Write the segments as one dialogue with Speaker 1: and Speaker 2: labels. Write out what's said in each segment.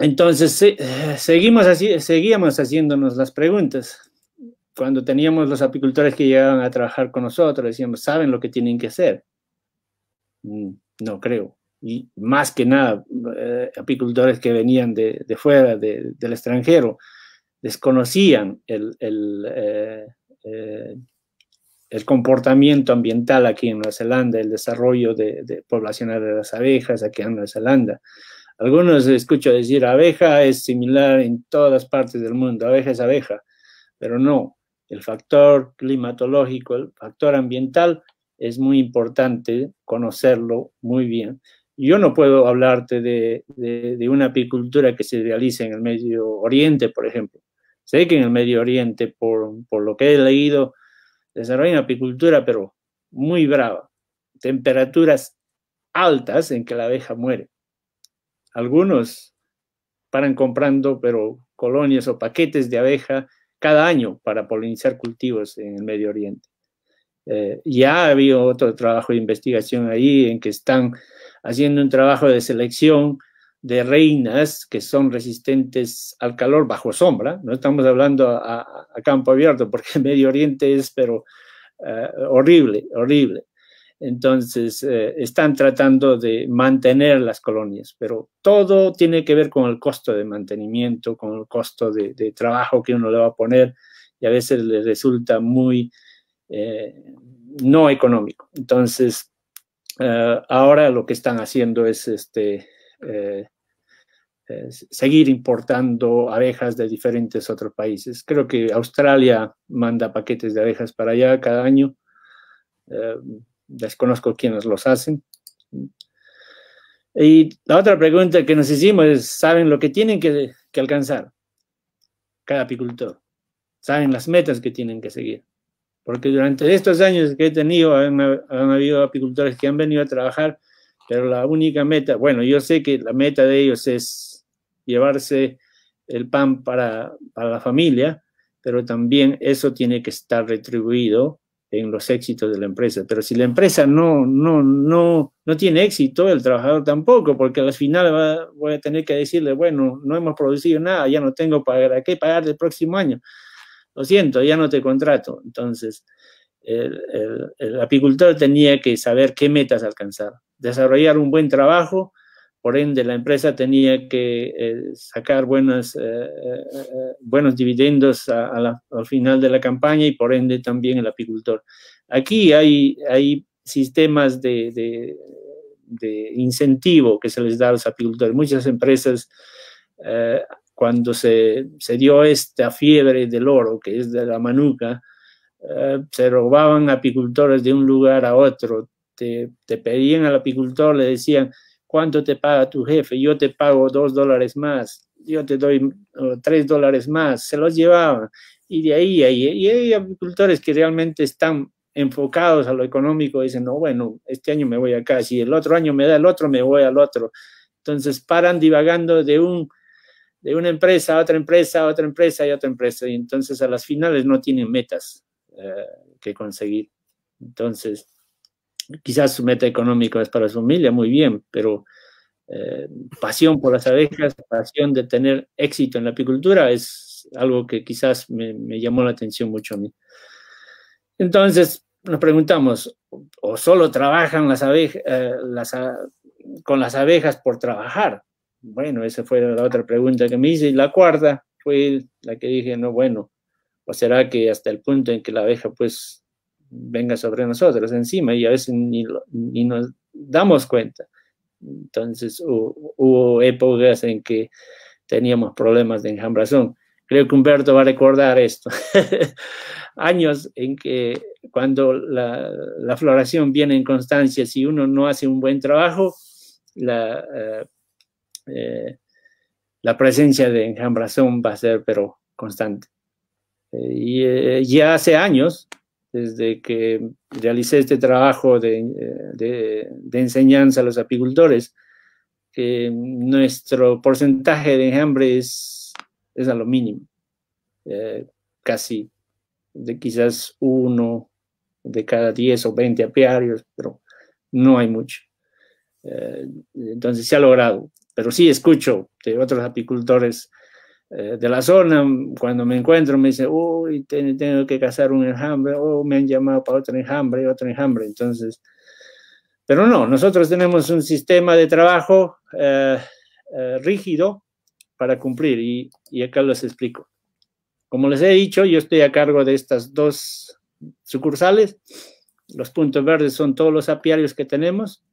Speaker 1: Entonces, eh, seguimos así, seguíamos haciéndonos las preguntas. Cuando teníamos los apicultores que llegaban a trabajar con nosotros, decíamos, ¿saben lo que tienen que hacer? Mm, no creo. Y más que nada, eh, apicultores que venían de, fuera, del extranjero, desconocían el, eh, el, comportamiento ambiental aquí en Nueva Zelanda, el desarrollo de, de poblacional de las abejas aquí en Nueva Zelanda. Algunos escucho decir abeja es similar en todas partes del mundo, abeja es abeja, pero no, el factor climatológico, el factor ambiental es muy importante conocerlo muy bien. Yo no puedo hablarte de, una apicultura que se realiza en el Medio Oriente, por ejemplo. Sé que en el Medio Oriente, por lo que he leído, desarrollan apicultura, pero muy brava. Temperaturas altas en que la abeja muere. Algunos paran comprando, pero colonias o paquetes de abeja cada año para polinizar cultivos en el Medio Oriente. Eh, ya ha habido otro trabajo de investigación ahí en que están haciendo un trabajo de selección de reinas que son resistentes al calor bajo sombra. No estamos hablando a, campo abierto porque el Medio Oriente es, pero eh, horrible, horrible. Entonces, eh, están tratando de mantener las colonias, pero todo tiene que ver con el costo de mantenimiento, con el costo de, trabajo que uno le va a poner y a veces le resulta muy eh, no económico. Entonces, eh, ahora lo que están haciendo es este, seguir importando abejas de diferentes otros países. Creo que Australia manda paquetes de abejas para allá cada año desconozco quiénes los hacen. Y la otra pregunta que nos hicimos es, ¿saben lo que tienen que, alcanzar cada apicultor? ¿Saben las metas que tienen que seguir? Porque durante estos años que he tenido, han, han habido apicultores que han venido a trabajar, pero la única meta, bueno, yo sé que la meta de ellos es llevarse el pan para, para la familia, pero también eso tiene que estar retribuido en los éxitos de la empresa. Pero si la empresa no, no, no, no tiene éxito, el trabajador tampoco, porque al final va, voy a tener que decirle, bueno, no hemos producido nada, ya no tengo para qué pagar el próximo año. Lo siento, ya no te contrato. Entonces, el apicultor tenía que saber qué metas alcanzar, desarrollar un buen trabajo por ende la empresa tenía que eh, sacar eh, eh, buenos dividendos al final de la campaña y por ende también el apicultor. Aquí hay, hay sistemas de, de, incentivo que se les da a los apicultores. Muchas empresas, cuando se, se, dio esta fiebre del oro, que es de la manuca, se robaban apicultores de un lugar a otro. te pedían al apicultor, le decían, ¿Cuánto te paga tu jefe? Yo te pago dos dólares más, yo te doy tres dólares más. Se los llevaba. Y de ahí, y hay agricultores que realmente están enfocados a lo económico, dicen, no, bueno, este año me voy acá, si el otro año me da el otro, me voy al otro. Entonces paran divagando de un de una empresa a otra empresa, a otra empresa y otra empresa. Y entonces a las finales no tienen metas eh, que conseguir. Entonces, quizás su meta económica es para su familia, muy bien, pero eh, pasión por las abejas, pasión de tener éxito en la apicultura es algo que quizás me, llamó la atención mucho a mí. Entonces nos preguntamos, o solo trabajan las abejas, eh, con las abejas por trabajar. Bueno, esa fue la otra pregunta que me hice. Y la cuarta fue la que dije, no, bueno, o será que hasta el punto en que la abeja pues venga sobre nosotros encima y a veces ni, nos damos cuenta. Entonces hubo, épocas en que teníamos problemas de enjambrazón. Creo que Humberto va a recordar esto. Años en que cuando la, floración viene en constancia, si uno no hace un buen trabajo, la, eh, eh, la presencia de enjambrazón va a ser pero constante. Eh, y ya hace años, desde que realicé este trabajo eh, de, enseñanza a los apicultores, que nuestro porcentaje de enjambre es, es a lo mínimo, eh, casi de quizás uno de cada 10 o 20 apiarios, pero no hay mucho. Eh, entonces se ha logrado, pero sí escucho de otros apicultores eh, de la zona, cuando me encuentro, me dice, uy, tengo, que cazar un enjambre, o me han llamado para otro enjambre, otro enjambre. Entonces, pero no, nosotros tenemos un sistema de trabajo eh, eh, rígido para cumplir y, y acá los explico. Como les he dicho, yo estoy a cargo de estas dos sucursales. Los puntos verdes son todos los apiarios que tenemos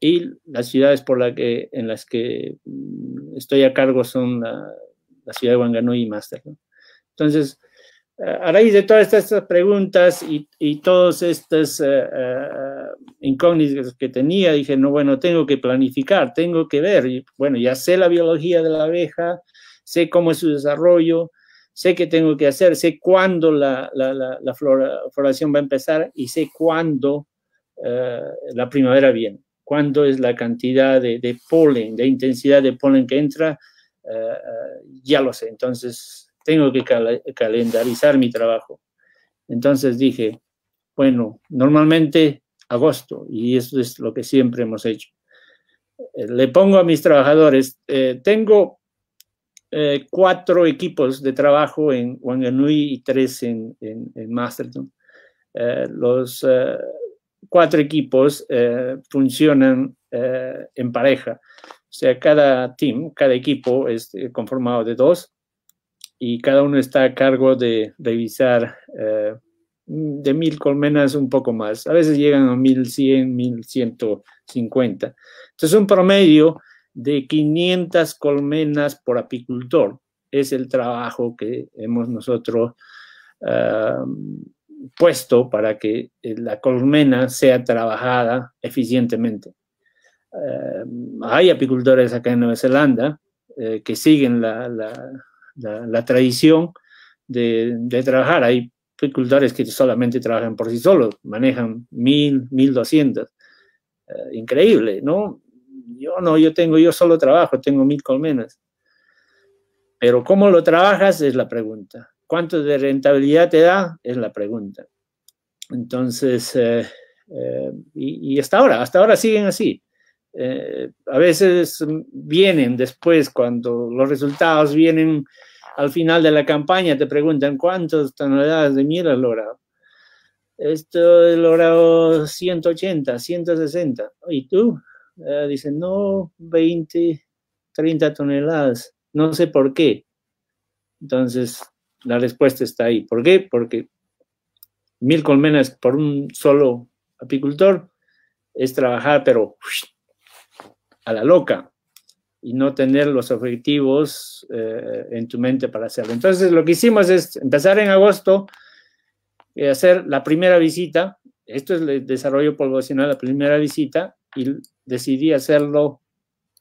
Speaker 1: y las ciudades por la que, en las que mm, estoy a cargo son la, la ciudad de Wanganui y Máster. Entonces, a raíz de todas estas preguntas y, y todas estas eh, eh, incógnitas que tenía, dije, no, bueno, tengo que planificar, tengo que ver. bueno, ya sé la biología de la abeja, sé cómo es su desarrollo, sé qué tengo que hacer, sé cuándo la, floración va a empezar y sé cuándo eh, la primavera viene, cuándo es la cantidad de, de polen, de intensidad de polen que entra, eh, eh, ya lo sé, entonces tengo que calendarizar mi trabajo. Entonces dije, bueno, normalmente agosto, y eso es lo que siempre hemos hecho. Eh, le pongo a mis trabajadores, tengo cuatro equipos de trabajo en Wanganui y tres en, Masterton. los cuatro equipos funcionan en pareja. O sea, cada team, cada equipo es eh, conformado de dos y cada uno está a cargo de revisar eh, de mil colmenas un poco más. A veces llegan a mil mil cien, ciento cincuenta. Entonces, un promedio de 500 colmenas por apicultor es el trabajo que hemos nosotros eh, puesto para que la colmena sea trabajada eficientemente. Eh, hay apicultores acá en Nueva Zelanda eh, que siguen la, tradición de, trabajar. Hay apicultores que solamente trabajan por sí solos, manejan mil, mil doscientos. Eh, increíble, ¿no? Yo no, yo tengo, yo solo trabajo, tengo mil colmenas. Pero cómo lo trabajas es la pregunta. ¿Cuánto de rentabilidad te da? Es la pregunta. Entonces, y hasta ahora, hasta ahora siguen así. Eh, a veces vienen después, cuando los resultados vienen al final de la campaña, te preguntan cuántas toneladas de miel has logrado. Esto he logrado 180, 160. ¿Y tú? Eh, dicen, no, 20, 30 toneladas. No sé por qué. Entonces, la respuesta está ahí. ¿Por qué? Porque mil colmenas por un solo apicultor es trabajar, pero a la loca y no tener los objetivos eh, en tu mente para hacerlo. Entonces, lo que hicimos es empezar en agosto, y eh, hacer la primera visita, esto es el desarrollo poblacional, la primera visita, y decidí hacerlo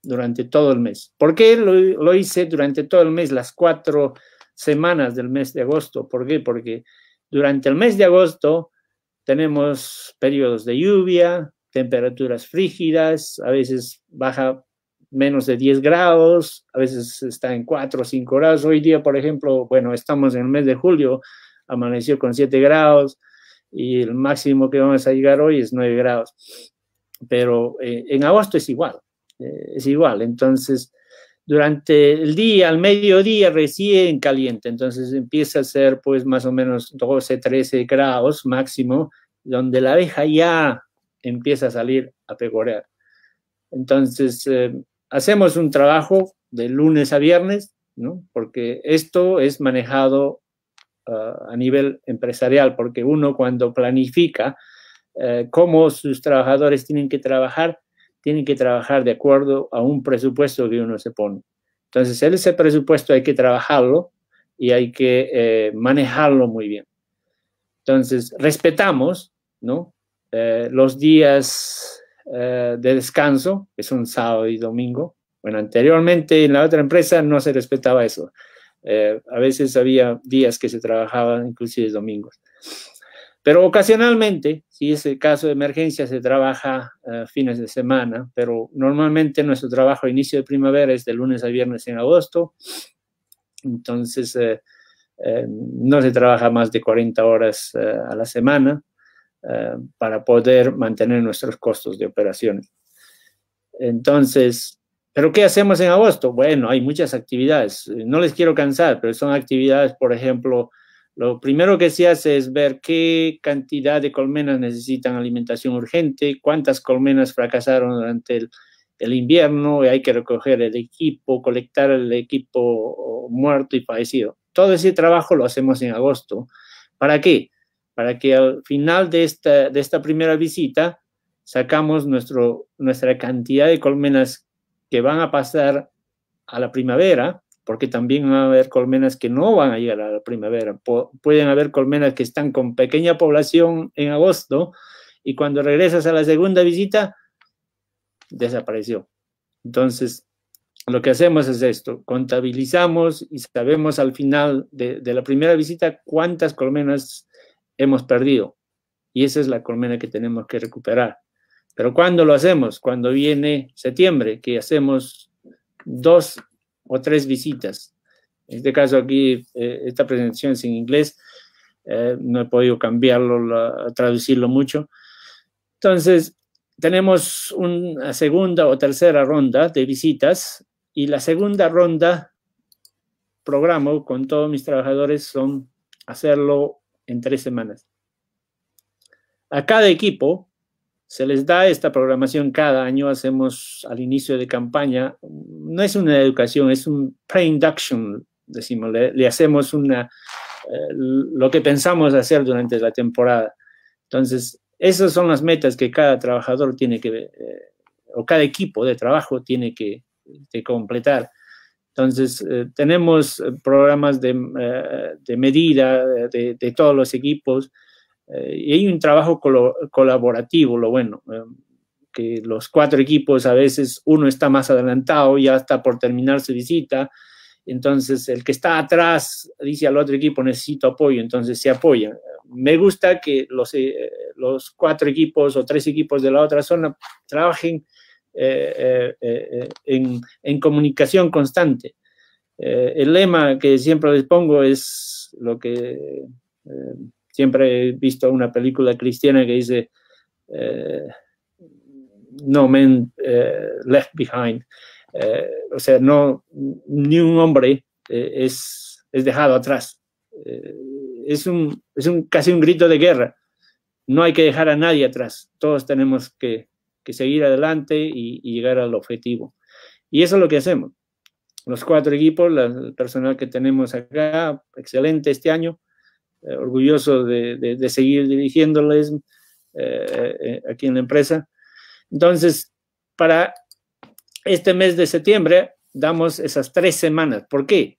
Speaker 1: durante todo el mes. ¿Por qué lo, lo hice durante todo el mes, las cuatro semanas del mes de agosto? ¿Por qué? Porque durante el mes de agosto tenemos periodos de lluvia, temperaturas frígidas, a veces baja menos de 10 grados, a veces está en 4 o 5 grados. Hoy día, por ejemplo, bueno, estamos en el mes de julio, amaneció con 7 grados y el máximo que vamos a llegar hoy es 9 grados. Pero eh, en agosto es igual, eh, es igual. Entonces, durante el día, al mediodía, recién caliente. Entonces empieza a ser pues más o menos 12, 13 grados máximo, donde la abeja ya empieza a salir a pecorear. Entonces, eh, hacemos un trabajo de lunes a viernes, ¿no? porque esto es manejado ah, a nivel empresarial, porque uno cuando planifica eh, cómo sus trabajadores tienen que trabajar, tienen que trabajar de acuerdo a un presupuesto que uno se pone. Entonces, ese presupuesto hay que trabajarlo y hay que eh, manejarlo muy bien. Entonces, respetamos ¿no? Eh, los días eh, de descanso, que son sábado y domingo. Bueno, anteriormente en la otra empresa no se respetaba eso. Eh, a veces había días que se trabajaban inclusive domingos. Pero ocasionalmente, si es el caso de emergencia, se trabaja fines de semana, pero normalmente nuestro trabajo a inicio de primavera es de lunes a viernes en agosto. Entonces, no se trabaja más de 40 horas a la semana. Eh, para poder mantener nuestros costos de operaciones. Entonces, ¿pero qué hacemos en agosto? Bueno, hay muchas actividades. No les quiero cansar, pero son actividades, por ejemplo, lo primero que se hace es ver qué cantidad de colmenas necesitan alimentación urgente, cuántas colmenas fracasaron durante el, el invierno, y hay que recoger el equipo, colectar el equipo muerto y fallecido. Todo ese trabajo lo hacemos en agosto. ¿Para qué? para que al final de esta, de esta primera visita sacamos nuestro, nuestra cantidad de colmenas que van a pasar a la primavera, porque también van a haber colmenas que no van a llegar a la primavera. pueden haber colmenas que están con pequeña población en agosto y cuando regresas a la segunda visita, desapareció. Entonces, lo que hacemos es esto, contabilizamos y sabemos al final de, de la primera visita cuántas colmenas hemos perdido. Y esa es la colmena que tenemos que recuperar. Pero cuando lo hacemos? Cuando viene septiembre, que hacemos dos o tres visitas. En este caso aquí, eh, esta presentación es en inglés, eh, no he podido cambiarlo, traducirlo mucho. Entonces, tenemos una segunda o tercera ronda de visitas y la segunda ronda programo con todos mis trabajadores son hacerlo en tres semanas. A cada equipo se les da esta programación cada año, hacemos al inicio de campaña, no es una educación, es un pre-induction, decimos, le, hacemos una, eh, lo que pensamos hacer durante la temporada. Entonces, esas son las metas que cada trabajador tiene que, eh, o cada equipo de trabajo tiene que completar. Entonces, eh, tenemos eh, programas de, eh, medida de, todos los equipos y hay un trabajo colaborativo, lo bueno, que los cuatro equipos a veces uno está más adelantado, ya está por terminar su visita, entonces el que está atrás dice al otro equipo necesito apoyo, entonces se apoya. Me gusta que los, los cuatro equipos o tres equipos de la otra zona trabajen eh, eh, eh, en, comunicación constante. el lema que siempre les pongo es lo que siempre he visto una película cristiana que dice no men left behind. o sea, no, ni un hombre es, es, dejado atrás. es es un, casi un grito de guerra no hay que dejar a nadie atrás. Todos tenemos que que seguir adelante y, llegar al objetivo. Y eso es lo que hacemos. Los cuatro equipos, el personal que tenemos acá, excelente este año, eh, orgulloso de, seguir dirigiéndoles eh, eh, aquí en la empresa. Entonces, para este mes de septiembre damos esas tres semanas. ¿Por qué?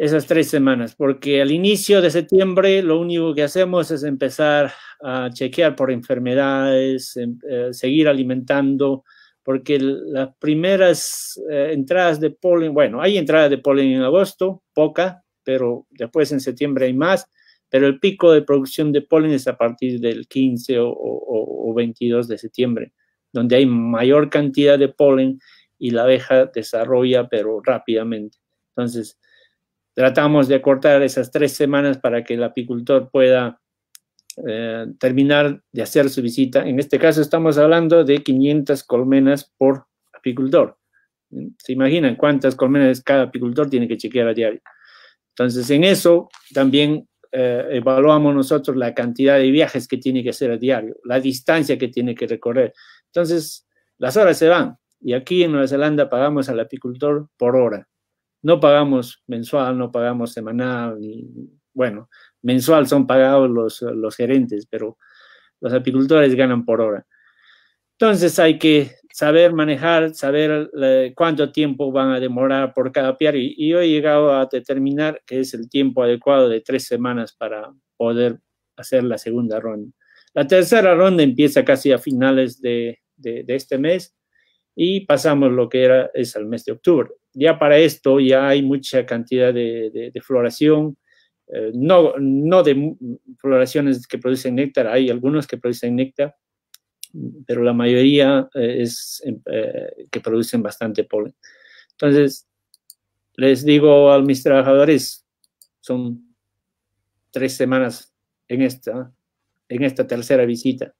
Speaker 1: esas tres semanas, porque al inicio de septiembre lo único que hacemos es empezar a chequear por enfermedades, em, eh, seguir alimentando, porque las primeras eh, entradas de polen, bueno, hay entradas de polen en agosto, poca, pero después en septiembre hay más, pero el pico de producción de polen es a partir del 15 o, o 22 de septiembre, donde hay mayor cantidad de polen y la abeja desarrolla, pero rápidamente. Entonces, tratamos de acortar esas tres semanas para que el apicultor pueda eh, terminar de hacer su visita. En este caso estamos hablando de 500 colmenas por apicultor. ¿Se imaginan cuántas colmenas cada apicultor tiene que chequear a diario? Entonces, en eso también eh, evaluamos nosotros la cantidad de viajes que tiene que hacer a diario, la distancia que tiene que recorrer. Entonces, las horas se van y aquí en Nueva Zelanda pagamos al apicultor por hora. No pagamos mensual, no pagamos semanal, bueno, mensual son pagados los, los gerentes, pero los apicultores ganan por hora. Entonces hay que saber manejar, saber eh, cuánto tiempo van a demorar por cada piar y, yo he llegado a determinar que es el tiempo adecuado de tres semanas para poder hacer la segunda ronda. La tercera ronda empieza casi a finales de, de este mes y pasamos lo que era es al mes de octubre ya para esto ya hay mucha cantidad de, floración, eh, no, no de floraciones que producen néctar, hay algunos que producen néctar, pero la mayoría eh, es em, eh, que producen bastante polen. Entonces, les digo a mis trabajadores, son tres semanas en esta, en esta tercera visita.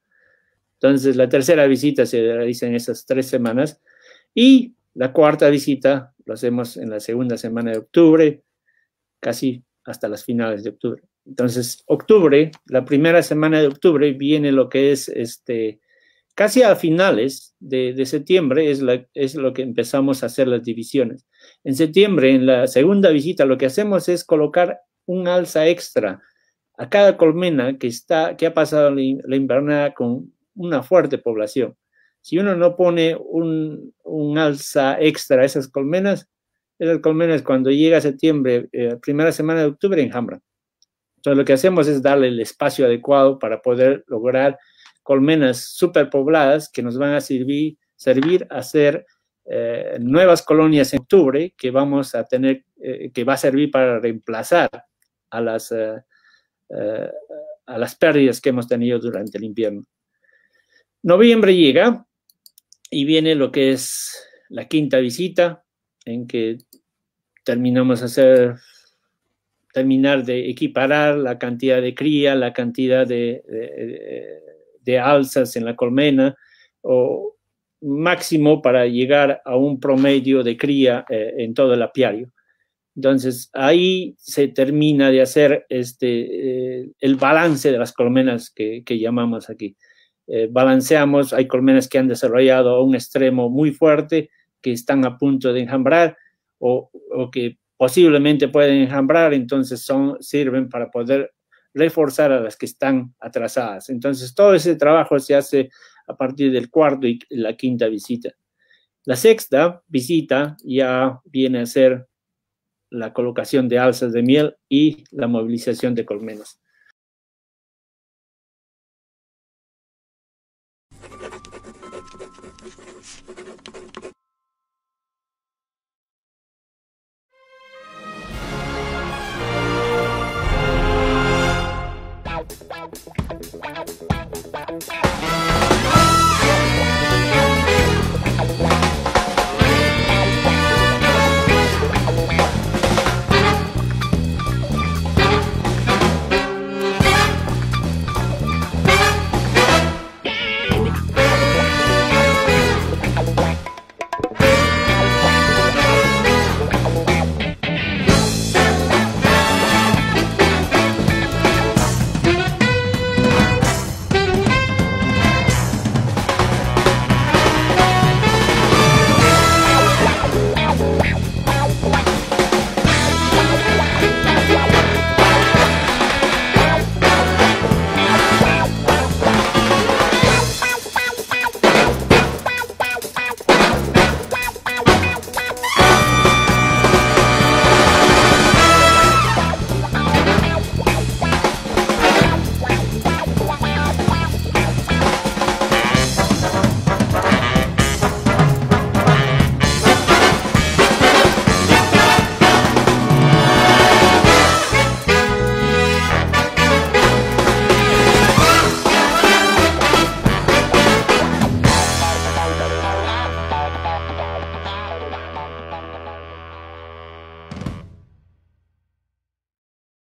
Speaker 1: Entonces, la tercera visita se realiza en esas tres semanas y la cuarta visita lo hacemos en la segunda semana de octubre, casi hasta las finales de octubre. Entonces, octubre, la primera semana de octubre viene lo que es este, casi a finales de, septiembre es, la, es lo que empezamos a hacer las divisiones. En septiembre, en la segunda visita, lo que hacemos es colocar un alza extra a cada colmena que, está, que ha pasado la invernada con una fuerte población. Si uno no pone un, alza extra a esas colmenas, esas colmenas cuando llega septiembre, eh, primera semana de octubre, enjambran. Entonces lo que hacemos es darle el espacio adecuado para poder lograr colmenas superpobladas que nos van a servir, servir a hacer eh, nuevas colonias en octubre que vamos a tener, eh, que va a servir para reemplazar a las, a las pérdidas que hemos tenido durante el invierno. Noviembre llega, y viene lo que es la quinta visita, en que terminamos hacer terminar de equiparar la cantidad de cría, la cantidad de, alzas en la colmena, o máximo para llegar a un promedio de cría eh, en todo el apiario. Entonces, ahí se termina de hacer este, eh, el balance de las colmenas que llamamos aquí. Eh, balanceamos, hay colmenas que han desarrollado un extremo muy fuerte, que están a punto de enjambrar o, o que posiblemente pueden enjambrar, entonces son, sirven para poder reforzar a las que están atrasadas. Entonces, todo ese trabajo se hace a partir del cuarto y la quinta visita. La sexta visita ya viene a ser la colocación de alzas de miel y la movilización de colmenas.